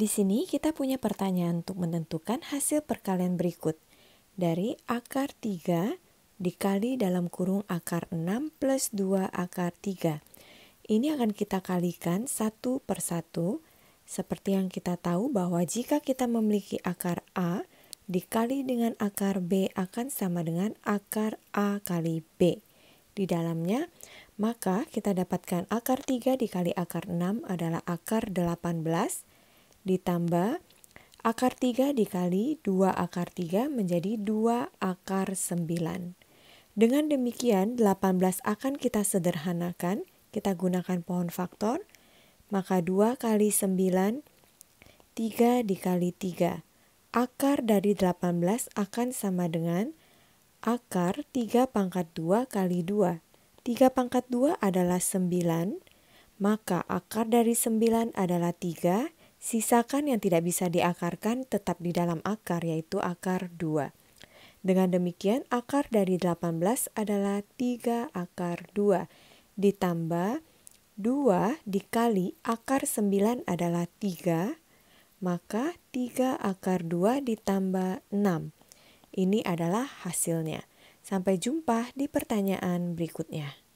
Di sini kita punya pertanyaan untuk menentukan hasil perkalian berikut dari akar 3 dikali dalam kurung akar 6 plus 2 akar 3. Ini akan kita kalikan satu per satu. Seperti yang kita tahu bahwa jika kita memiliki akar A dikali dengan akar B akan sama dengan akar A kali B. Di dalamnya, maka kita dapatkan akar 3 dikali akar 6 adalah akar 18 ditambah akar 3 dikali 2 akar 3 menjadi 2 akar 9. Dengan demikian 18 akan kita sederhanakan, kita gunakan pohon faktor, maka 2 kali 9, 3 dikali 3. Akar dari 18 akan sama dengan akar 3 pangkat 2 kali 2. 3 pangkat 2 adalah 9, maka akar dari 9 adalah 3, Sisakan yang tidak bisa diakarkan tetap di dalam akar, yaitu akar 2. Dengan demikian, akar dari 18 adalah 3 akar 2, ditambah 2 dikali akar 9 adalah 3, maka 3 akar 2 ditambah 6. Ini adalah hasilnya. Sampai jumpa di pertanyaan berikutnya.